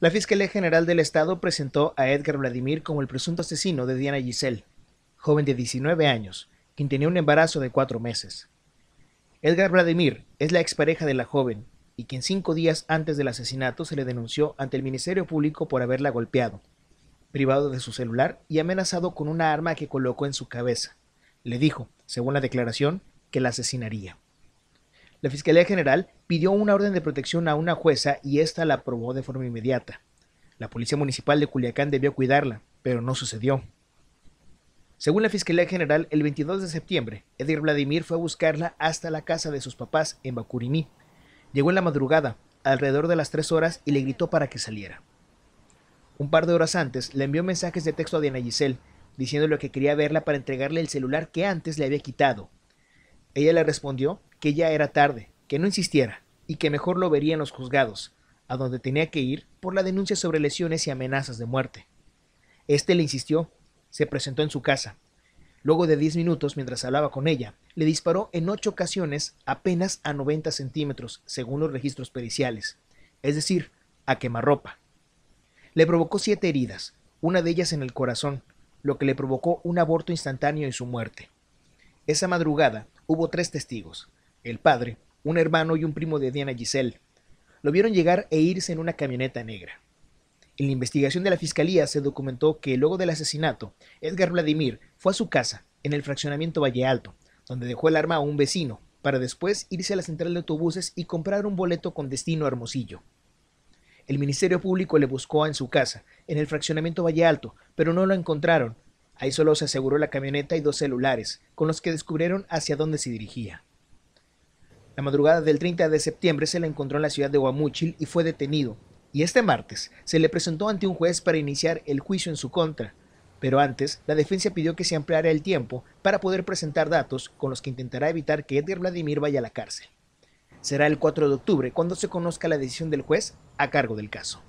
La Fiscalía General del Estado presentó a Edgar Vladimir como el presunto asesino de Diana Giselle, joven de 19 años, quien tenía un embarazo de cuatro meses. Edgar Vladimir es la expareja de la joven y quien cinco días antes del asesinato se le denunció ante el Ministerio Público por haberla golpeado, privado de su celular y amenazado con una arma que colocó en su cabeza. Le dijo, según la declaración, que la asesinaría. La Fiscalía General pidió una orden de protección a una jueza y ésta la aprobó de forma inmediata. La Policía Municipal de Culiacán debió cuidarla, pero no sucedió. Según la Fiscalía General, el 22 de septiembre, Edir Vladimir fue a buscarla hasta la casa de sus papás en Bacurimí. Llegó en la madrugada, alrededor de las 3 horas, y le gritó para que saliera. Un par de horas antes, le envió mensajes de texto a Diana Giselle, diciéndole que quería verla para entregarle el celular que antes le había quitado, ella le respondió que ya era tarde, que no insistiera y que mejor lo vería en los juzgados, a donde tenía que ir por la denuncia sobre lesiones y amenazas de muerte. Este le insistió, se presentó en su casa. Luego de diez minutos, mientras hablaba con ella, le disparó en ocho ocasiones apenas a 90 centímetros, según los registros periciales, es decir, a quemarropa. Le provocó siete heridas, una de ellas en el corazón, lo que le provocó un aborto instantáneo y su muerte. Esa madrugada, Hubo tres testigos, el padre, un hermano y un primo de Diana Giselle. Lo vieron llegar e irse en una camioneta negra. En la investigación de la fiscalía se documentó que luego del asesinato, Edgar Vladimir fue a su casa, en el fraccionamiento Valle Alto, donde dejó el arma a un vecino, para después irse a la central de autobuses y comprar un boleto con destino a Hermosillo. El Ministerio Público le buscó en su casa, en el fraccionamiento Valle Alto, pero no lo encontraron Ahí solo se aseguró la camioneta y dos celulares, con los que descubrieron hacia dónde se dirigía. La madrugada del 30 de septiembre se le encontró en la ciudad de Guamúchil y fue detenido, y este martes se le presentó ante un juez para iniciar el juicio en su contra, pero antes la defensa pidió que se ampliara el tiempo para poder presentar datos con los que intentará evitar que Edgar Vladimir vaya a la cárcel. Será el 4 de octubre cuando se conozca la decisión del juez a cargo del caso.